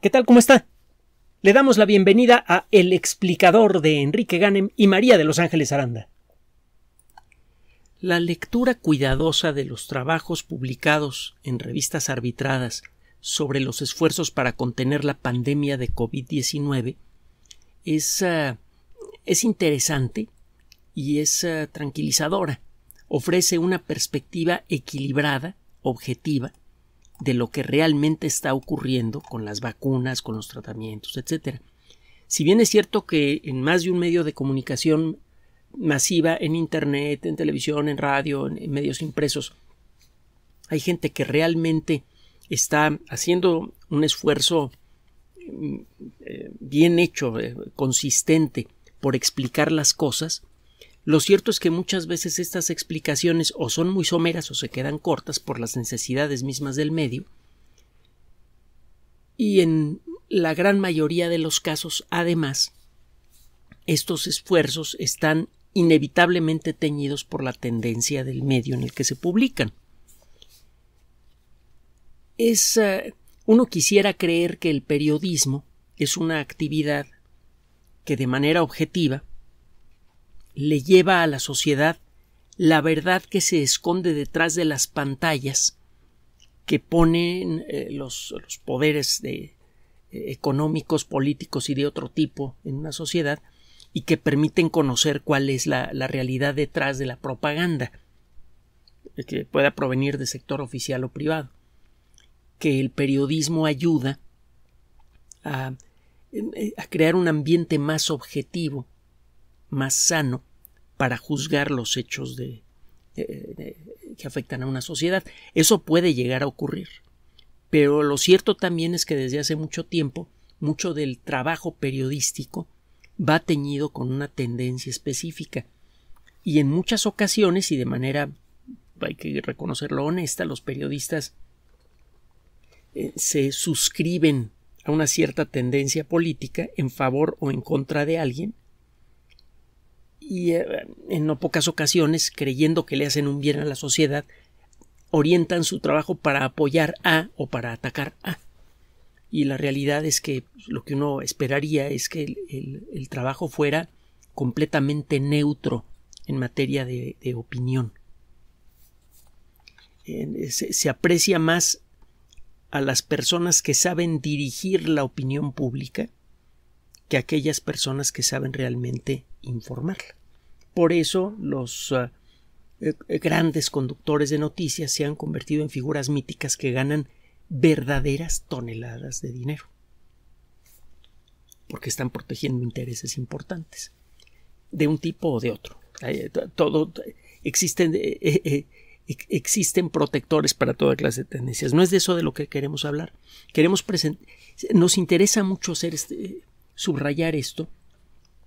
¿Qué tal? ¿Cómo está? Le damos la bienvenida a El explicador de Enrique Ganem y María de Los Ángeles Aranda. La lectura cuidadosa de los trabajos publicados en revistas arbitradas sobre los esfuerzos para contener la pandemia de COVID-19 es, ah, es interesante y es ah, tranquilizadora. Ofrece una perspectiva equilibrada, objetiva, de lo que realmente está ocurriendo con las vacunas, con los tratamientos, etcétera. Si bien es cierto que en más de un medio de comunicación masiva, en Internet, en televisión, en radio, en medios impresos, hay gente que realmente está haciendo un esfuerzo mm, eh, bien hecho, eh, consistente, por explicar las cosas, lo cierto es que muchas veces estas explicaciones o son muy someras o se quedan cortas por las necesidades mismas del medio, y en la gran mayoría de los casos, además, estos esfuerzos están inevitablemente teñidos por la tendencia del medio en el que se publican. Es, eh, uno quisiera creer que el periodismo es una actividad que de manera objetiva le lleva a la sociedad la verdad que se esconde detrás de las pantallas que ponen eh, los, poderes eh, económicos, políticos y de otro tipo en una sociedad y que permiten conocer cuál es la, realidad detrás de la propaganda que pueda provenir de sector oficial o privado que el periodismo ayuda a, eh, a crear un ambiente más objetivo, más sano, para juzgar los hechos de, que afectan a una sociedad. Eso puede llegar a ocurrir. Pero lo cierto también es que desde hace mucho tiempo, mucho del trabajo periodístico va teñido con una tendencia específica. Y en muchas ocasiones, y de manera, hay que reconocerlo honesta, los periodistas eh, se suscriben a una cierta tendencia política en favor o en contra de alguien, y eh, en no pocas ocasiones, creyendo que le hacen un bien a la sociedad, orientan su trabajo para apoyar a o para atacar a. Y la realidad es que pues, lo que uno esperaría es que el, trabajo fuera completamente neutro en materia de, opinión. Eh, se, se aprecia más a las personas que saben dirigir la opinión pública que aquellas personas que saben realmente informarla. Por eso los eh, eh, grandes conductores de noticias se han convertido en figuras míticas que ganan verdaderas toneladas de dinero, porque están protegiendo intereses importantes, de un tipo o de otro. existen, protectores para toda clase de tendencias. No es de eso de lo que queremos hablar. Queremos Nos interesa mucho hacer este, eh, subrayar esto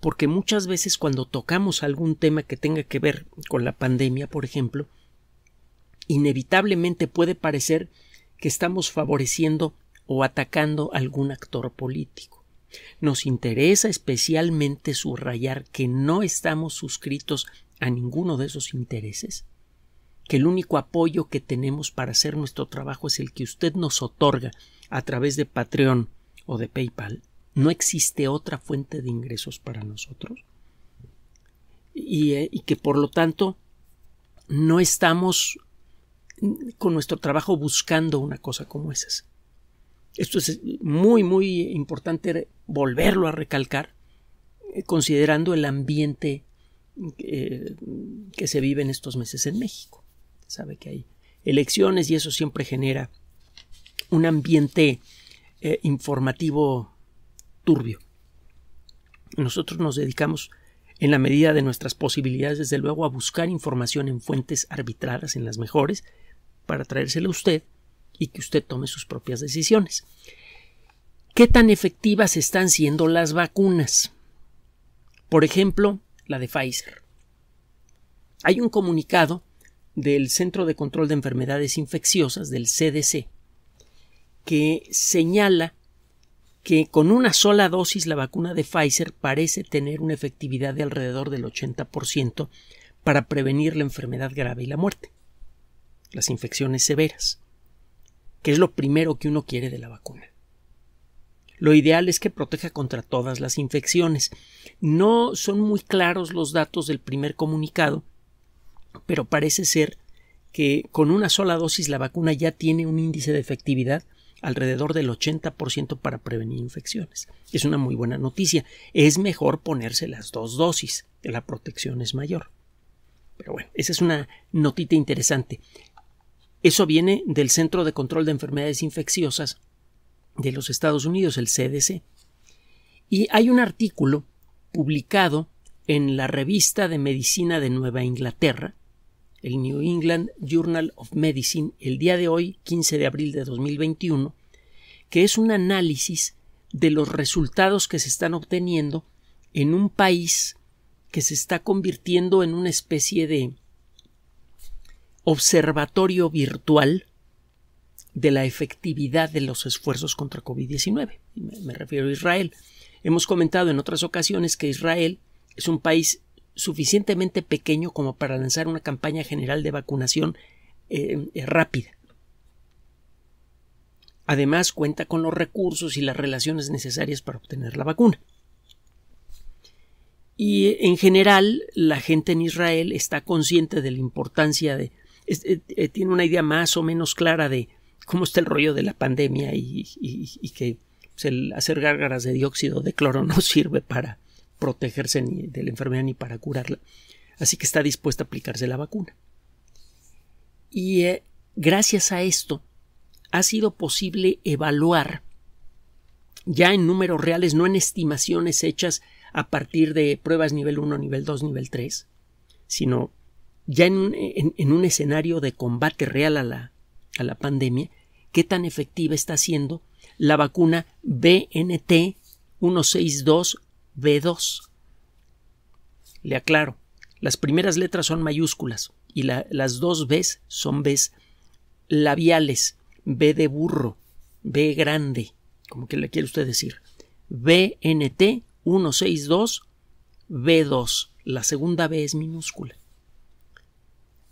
porque muchas veces cuando tocamos algún tema que tenga que ver con la pandemia, por ejemplo, inevitablemente puede parecer que estamos favoreciendo o atacando algún actor político. Nos interesa especialmente subrayar que no estamos suscritos a ninguno de esos intereses, que el único apoyo que tenemos para hacer nuestro trabajo es el que usted nos otorga a través de Patreon o de PayPal, ¿No existe otra fuente de ingresos para nosotros? Eh, y, que por lo tanto no estamos con nuestro trabajo buscando una cosa como esa. Esto es muy, muy importante volverlo a recalcar, eh, considerando el ambiente eh, que se vive en estos meses en México. Sabe que hay elecciones y eso siempre genera un ambiente informativo turbio. Nosotros nos dedicamos, en la medida de nuestras posibilidades, desde luego, a buscar información en fuentes arbitradas, en las mejores, para traérsela a usted y que usted tome sus propias decisiones. ¿Qué tan efectivas están siendo las vacunas? Por ejemplo, la de Pfizer. Hay un comunicado del Centro de Control de Enfermedades Infecciosas, del CDC, que señala que con una sola dosis la vacuna de Pfizer parece tener una efectividad de alrededor del 80% para prevenir la enfermedad grave y la muerte, las infecciones severas, que es lo primero que uno quiere de la vacuna. Lo ideal es que proteja contra todas las infecciones. No son muy claros los datos del primer comunicado, pero parece ser que con una sola dosis la vacuna ya tiene un índice de efectividad alrededor del 80% para prevenir infecciones. Es una muy buena noticia. Es mejor ponerse las dos dosis, la protección es mayor. Pero bueno, esa es una notita interesante. Eso viene del Centro de Control de Enfermedades Infecciosas de los Estados Unidos, el CDC. Y hay un artículo publicado en la revista de medicina de Nueva Inglaterra, el New England Journal of Medicine el día de hoy, 15 de abril de 2021, que es un análisis de los resultados que se están obteniendo en un país que se está convirtiendo en una especie de observatorio virtual de la efectividad de los esfuerzos contra COVID-19. Me refiero a Israel. Hemos comentado en otras ocasiones que Israel es un país suficientemente pequeño como para lanzar una campaña general de vacunación eh, eh, rápida. Además, cuenta con los recursos y las relaciones necesarias para obtener la vacuna. Y eh, en general, la gente en Israel está consciente de la importancia de. tiene una idea más o menos clara de cómo está el rollo de la pandemia y, que el hacer gárgaras de dióxido de cloro no sirve para protegerse ni de la enfermedad ni para curarla, así que está dispuesta a aplicarse la vacuna. Y eh, gracias a esto ha sido posible evaluar ya en números reales, no en estimaciones hechas a partir de pruebas nivel 1, nivel 2, nivel 3, sino ya en, un escenario de combate real a la, a la pandemia, qué tan efectiva está siendo la vacuna BNT 162 B2. Le aclaro, las primeras letras son mayúsculas y las dos Bs son Bs labiales, B de burro, B grande, como que le quiere usted decir. BNT 162 B2. La segunda B es minúscula.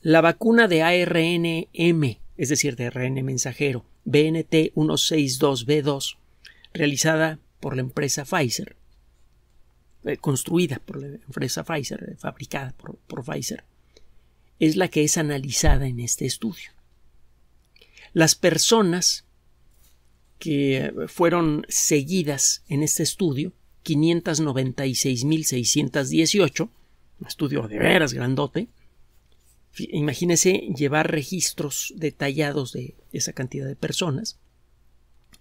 La vacuna de ARNM, es decir, de RN mensajero, BNT 162B2, realizada por la empresa Pfizer, eh, construida por la empresa Pfizer, eh, fabricada por, por Pfizer, es la que es analizada en este estudio. Las personas que fueron seguidas en este estudio, 596.618, un estudio de veras grandote, imagínese llevar registros detallados de esa cantidad de personas.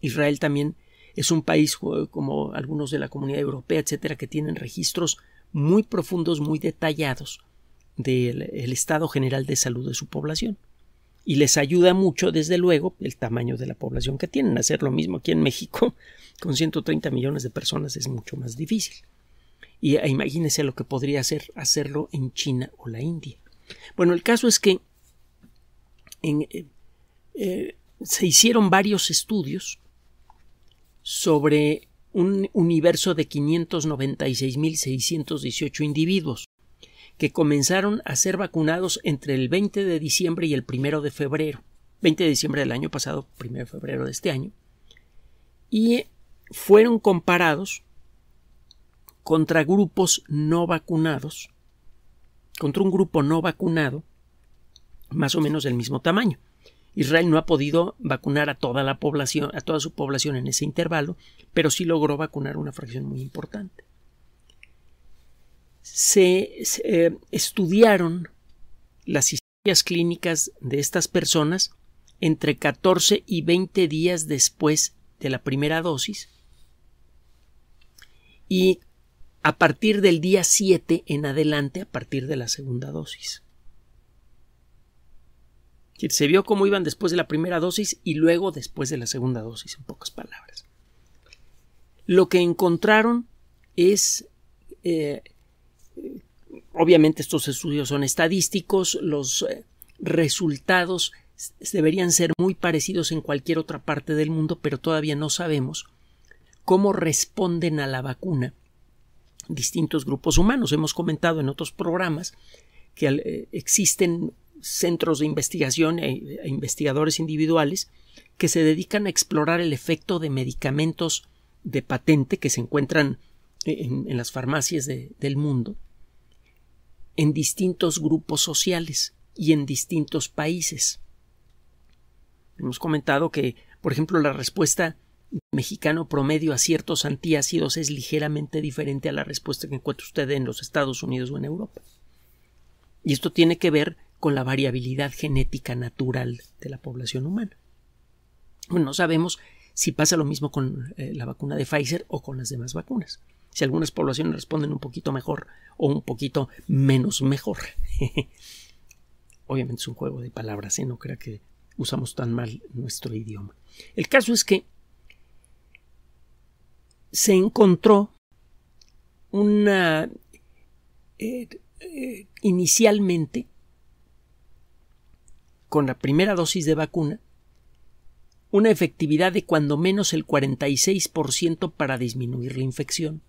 Israel también es un país como algunos de la comunidad europea, etcétera, que tienen registros muy profundos, muy detallados del estado general de salud de su población. Y les ayuda mucho, desde luego, el tamaño de la población que tienen. Hacer lo mismo aquí en México, con 130 millones de personas, es mucho más difícil. Y e, imagínense lo que podría hacer hacerlo en China o la India. Bueno, el caso es que eh, eh, se hicieron varios estudios sobre un universo de 596.618 individuos, que comenzaron a ser vacunados entre el 20 de diciembre y el 1 de febrero. 20 de diciembre del año pasado, 1 de febrero de este año. Y fueron comparados contra grupos no vacunados, contra un grupo no vacunado, más o menos del mismo tamaño. Israel no ha podido vacunar a toda la población, a toda su población en ese intervalo, pero sí logró vacunar una fracción muy importante. Se, eh, estudiaron las historias clínicas de estas personas entre 14 y 20 días después de la primera dosis y a partir del día 7 en adelante a partir de la segunda dosis. Se vio cómo iban después de la primera dosis y luego después de la segunda dosis, en pocas palabras. Lo que encontraron es eh, obviamente estos estudios son estadísticos, los eh, resultados deberían ser muy parecidos en cualquier otra parte del mundo, pero todavía no sabemos cómo responden a la vacuna distintos grupos humanos. Hemos comentado en otros programas que eh, existen centros de investigación e, e, investigadores individuales que se dedican a explorar el efecto de medicamentos de patente que se encuentran e, en, las farmacias del mundo en distintos grupos sociales y en distintos países. Hemos comentado que, por ejemplo, la respuesta mexicano promedio a ciertos antiácidos es ligeramente diferente a la respuesta que encuentra usted en los Estados Unidos o en Europa. Y esto tiene que ver con la variabilidad genética natural de la población humana. Bueno, no sabemos si pasa lo mismo con eh, la vacuna de Pfizer o con las demás vacunas. Si algunas poblaciones responden un poquito mejor o un poquito menos mejor. Obviamente es un juego de palabras, ¿eh? no crea que usamos tan mal nuestro idioma. El caso es que se encontró una eh, inicialmente con la primera dosis de vacuna una efectividad de cuando menos el 46% para disminuir la infección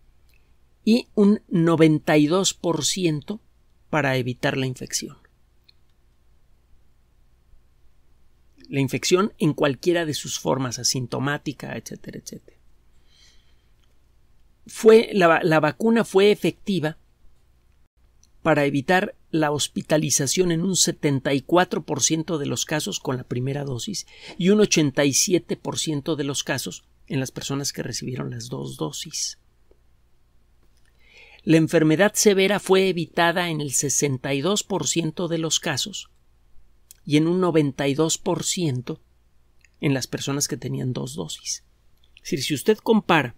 y un 92% para evitar la infección. La infección en cualquiera de sus formas, asintomática, etcétera, etcétera. Fue, la, la vacuna fue efectiva para evitar la hospitalización en un 74% de los casos con la primera dosis y un 87% de los casos en las personas que recibieron las dos dosis. La enfermedad severa fue evitada en el 62% de los casos y en un 92% en las personas que tenían dos dosis. Es decir, si usted compara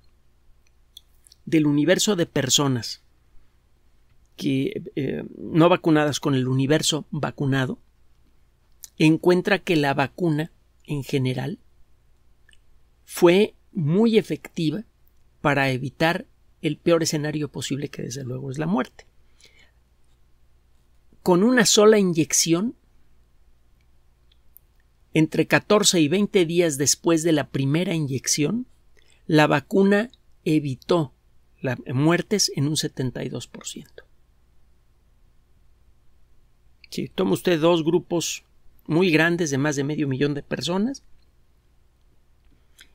del universo de personas que eh, no vacunadas con el universo vacunado, encuentra que la vacuna en general fue muy efectiva para evitar el peor escenario posible que desde luego es la muerte. Con una sola inyección, entre 14 y 20 días después de la primera inyección, la vacuna evitó las eh, muertes en un 72% toma usted dos grupos muy grandes de más de medio millón de personas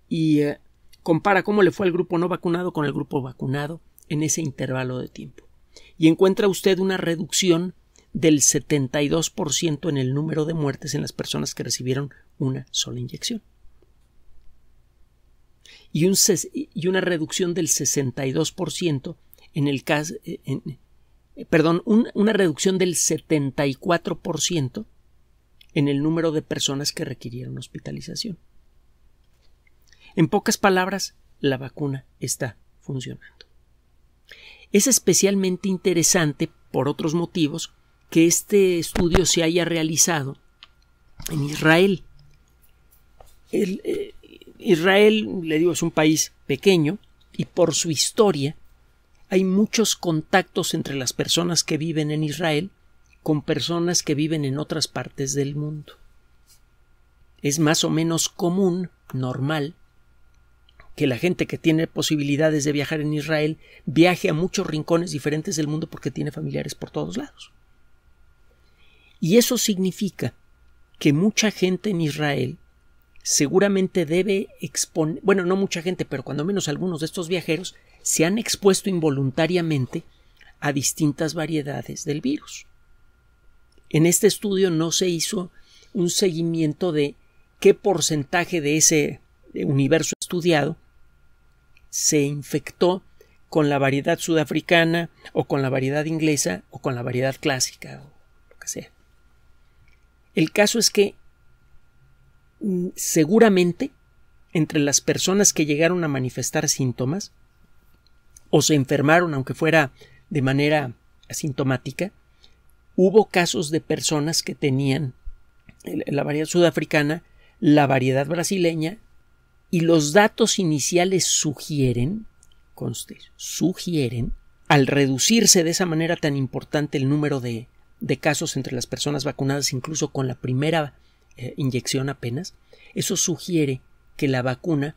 y eh, compara cómo le fue al grupo no vacunado con el grupo vacunado en ese intervalo de tiempo. Y encuentra usted una reducción del 72% en el número de muertes en las personas que recibieron una sola inyección. Y, una reducción del 62% en el, caso, en, eh, perdón, una reducción del 74% en el número de personas que requirieron hospitalización. En pocas palabras, la vacuna está funcionando. Es especialmente interesante, por otros motivos, que este estudio se haya realizado en Israel. Eh, Israel, le digo, es un país pequeño y por su historia hay muchos contactos entre las personas que viven en Israel con personas que viven en otras partes del mundo. Es más o menos común, normal, que la gente que tiene posibilidades de viajar en Israel viaje a muchos rincones diferentes del mundo porque tiene familiares por todos lados. Y eso significa que mucha gente en Israel seguramente debe exponer, bueno, no mucha gente, pero cuando menos algunos de estos viajeros se han expuesto involuntariamente a distintas variedades del virus. En este estudio no se hizo un seguimiento de qué porcentaje de ese universo estudiado se infectó con la variedad sudafricana o con la variedad inglesa o con la variedad clásica o lo que sea. El caso es que Mm, seguramente entre las personas que llegaron a manifestar síntomas o se enfermaron, aunque fuera de manera asintomática, hubo casos de personas que tenían la variedad sudafricana, la variedad brasileña, y los datos iniciales sugieren, conste, sugieren, al reducirse de esa manera tan importante el número de, de casos entre las personas vacunadas, incluso con la primera eh, inyección apenas, eso sugiere que la vacuna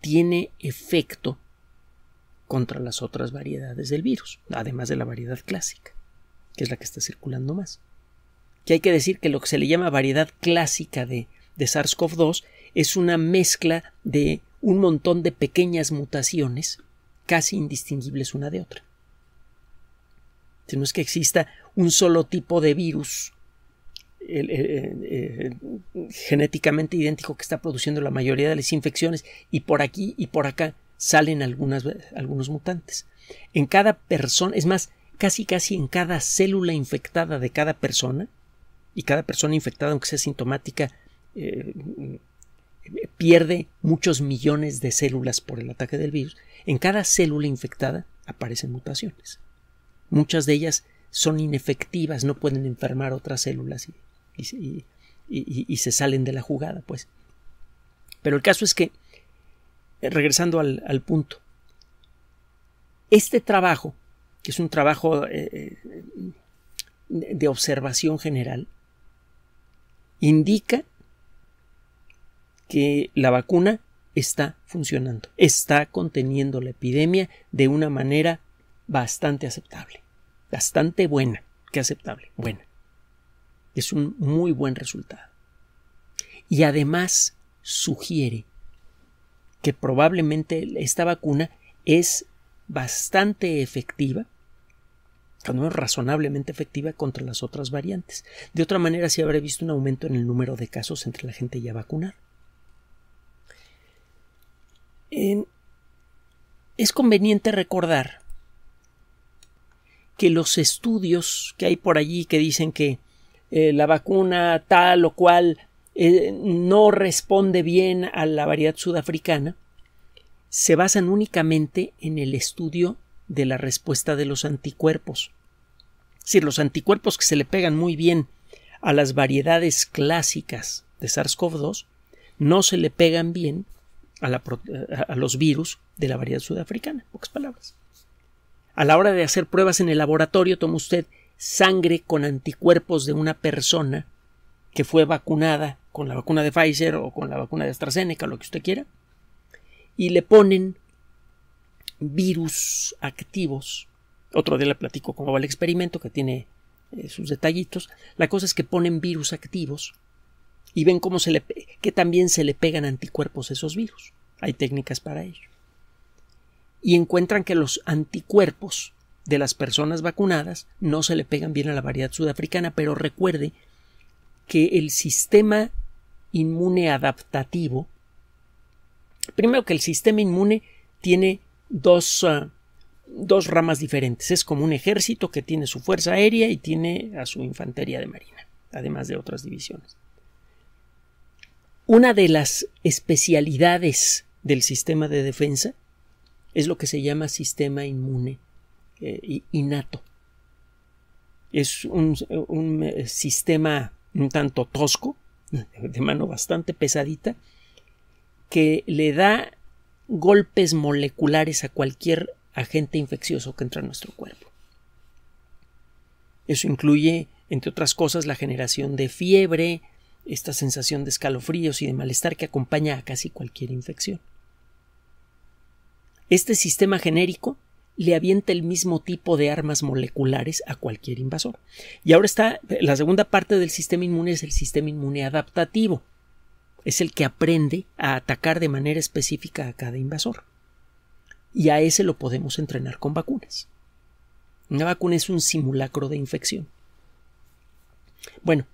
tiene efecto contra las otras variedades del virus, además de la variedad clásica, que es la que está circulando más. Que hay que decir que lo que se le llama variedad clásica de, de SARS-CoV-2 es una mezcla de un montón de pequeñas mutaciones casi indistinguibles una de otra. Si no es que exista un solo tipo de virus genéticamente idéntico que está produciendo la mayoría de las infecciones y por aquí y por acá salen algunos mutantes. En cada persona, es más, casi casi en cada célula infectada de cada persona, y cada persona infectada, aunque sea sintomática, eh, pierde muchos millones de células por el ataque del virus, en cada célula infectada aparecen mutaciones. Muchas de ellas son inefectivas, no pueden enfermar otras células y y, se salen de la jugada, pues. Pero el caso es que, eh, regresando al, punto, este trabajo, que es un trabajo eh, eh, de observación general, indica que la vacuna está funcionando, está conteniendo la epidemia de una manera bastante aceptable, bastante buena, que aceptable, buena es un muy buen resultado. Y además sugiere que probablemente esta vacuna es bastante efectiva, cuando razonablemente efectiva contra las otras variantes. De otra manera, sí habré visto un aumento en el número de casos entre la gente ya vacunada. es conveniente recordar que los estudios que hay por allí que dicen que eh, la vacuna tal o cual eh, no responde bien a la variedad sudafricana, se basan únicamente en el estudio de la respuesta de los anticuerpos. Es decir, los anticuerpos que se le pegan muy bien a las variedades clásicas de SARS-CoV-2 no se le pegan bien a, los virus de la variedad sudafricana, pocas palabras. A la hora de hacer pruebas en el laboratorio, toma usted sangre con anticuerpos de una persona que fue vacunada con la vacuna de Pfizer o con la vacuna de AstraZeneca, lo que usted quiera, y le ponen virus activos. Otro día le platico cómo va el experimento, que tiene eh, sus detallitos. La cosa es que ponen virus activos y ven cómo se le, que también se le pegan anticuerpos a esos virus. Hay técnicas para ello. Y encuentran que los anticuerpos de las personas vacunadas no se le pegan bien a la variedad sudafricana, pero recuerde que el sistema inmune adaptativo, primero que el sistema inmune tiene dos, ah, dos ramas diferentes, es como un ejército que tiene su fuerza aérea y tiene a su infantería de marina, además de otras divisiones. Una de las especialidades del sistema de defensa es lo que se llama sistema inmune eh, innato. Es un, un eh, sistema un tanto tosco, de mano bastante pesadita, que le da golpes moleculares a cualquier agente infeccioso que entra en nuestro cuerpo. Eso incluye, entre otras cosas, la generación de fiebre, esta sensación de escalofríos y de malestar que acompaña a casi cualquier infección. Este sistema genérico le avienta el mismo tipo de armas moleculares a cualquier invasor. Y ahora está la segunda parte del sistema inmune es el sistema inmune adaptativo. Es el que aprende a atacar de manera específica a cada invasor. Y a ese lo podemos entrenar con vacunas. Una vacuna es un simulacro de infección. Bueno,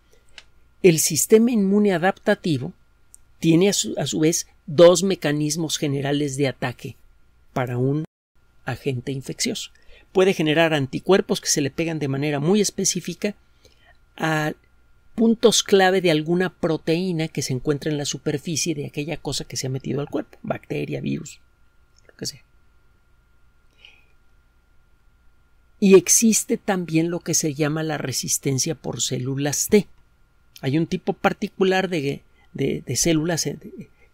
el sistema inmune adaptativo tiene a su, vez dos mecanismos generales de ataque para un agente infeccioso. Puede generar anticuerpos que se le pegan de manera muy específica a puntos clave de alguna proteína que se encuentra en la superficie de aquella cosa que se ha metido al cuerpo, bacteria, virus, lo que sea. Y existe también lo que se llama la resistencia por células T. Hay un tipo particular de, de células eh,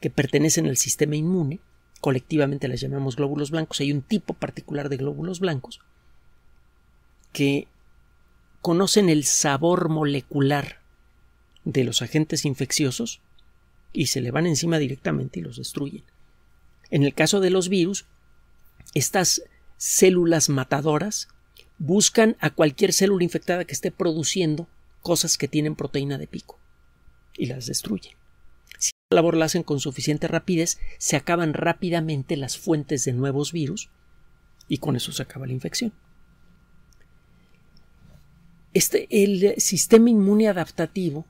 que pertenecen al sistema inmune colectivamente las llamamos glóbulos blancos, hay un tipo particular de glóbulos blancos que conocen el sabor molecular de los agentes infecciosos y se le van encima directamente y los destruyen. En el caso de los virus, estas células matadoras buscan a cualquier célula infectada que esté produciendo cosas que tienen proteína de pico y las destruyen labor la hacen con suficiente rapidez, se acaban rápidamente las fuentes de nuevos virus y con eso se acaba la infección. Este, el sistema inmune adaptativo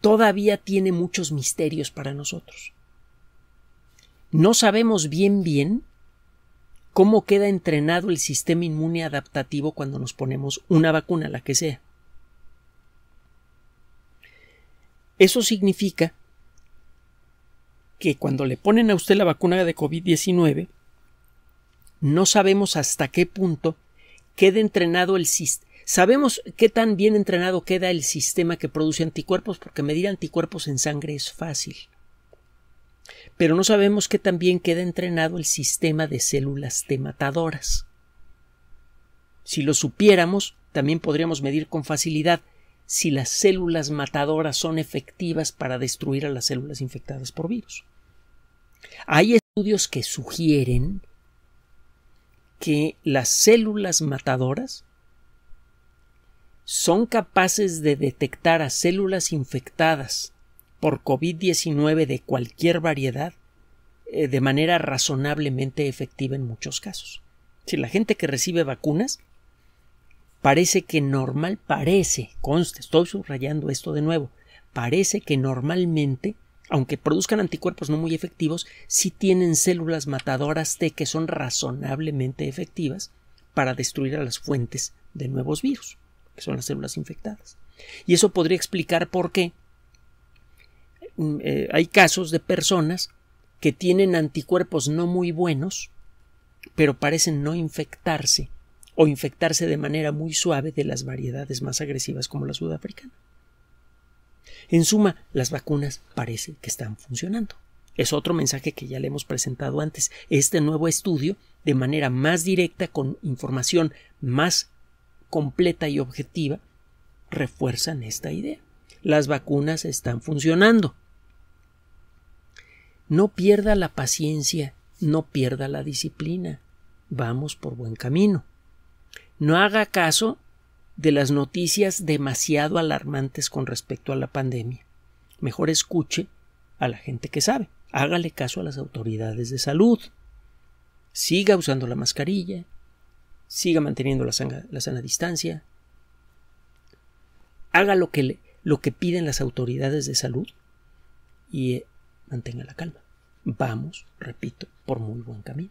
todavía tiene muchos misterios para nosotros. No sabemos bien bien cómo queda entrenado el sistema inmune adaptativo cuando nos ponemos una vacuna, la que sea. Eso significa que cuando le ponen a usted la vacuna de COVID-19, no sabemos hasta qué punto queda entrenado el sistema. Sabemos qué tan bien entrenado queda el sistema que produce anticuerpos, porque medir anticuerpos en sangre es fácil. Pero no sabemos qué tan bien queda entrenado el sistema de células tematadoras. Si lo supiéramos, también podríamos medir con facilidad si las células matadoras son efectivas para destruir a las células infectadas por virus. Hay estudios que sugieren que las células matadoras son capaces de detectar a células infectadas por COVID-19 de cualquier variedad eh, de manera razonablemente efectiva en muchos casos. Si la gente que recibe vacunas Parece que normal, parece, conste, estoy subrayando esto de nuevo, parece que normalmente, aunque produzcan anticuerpos no muy efectivos, sí tienen células matadoras T que son razonablemente efectivas para destruir a las fuentes de nuevos virus, que son las células infectadas. Y eso podría explicar por qué mm, eh, hay casos de personas que tienen anticuerpos no muy buenos, pero parecen no infectarse o infectarse de manera muy suave de las variedades más agresivas como la sudafricana. En suma, las vacunas parece que están funcionando. Es otro mensaje que ya le hemos presentado antes. Este nuevo estudio, de manera más directa, con información más completa y objetiva, refuerzan esta idea. Las vacunas están funcionando. No pierda la paciencia, no pierda la disciplina. Vamos por buen camino no haga caso de las noticias demasiado alarmantes con respecto a la pandemia. Mejor escuche a la gente que sabe. Hágale caso a las autoridades de salud. Siga usando la mascarilla. Siga manteniendo la, sana, distancia. Haga lo que, lo que piden las autoridades de salud y eh, mantenga la calma. Vamos, repito, por muy buen camino.